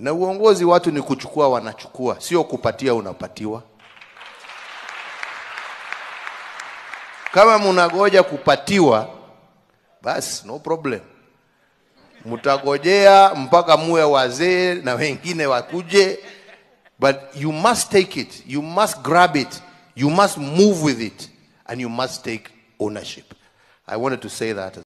Na uongozi watu ni kuchukua, wanachukua, sio kupatia, unapatiwa. Kama mnagoja kupatiwa, basi no problem, mtagojea mpaka muwe wazee na wengine wakuje, but you must take it, you must grab it, you must move with it and you must take ownership. I wanted to say that.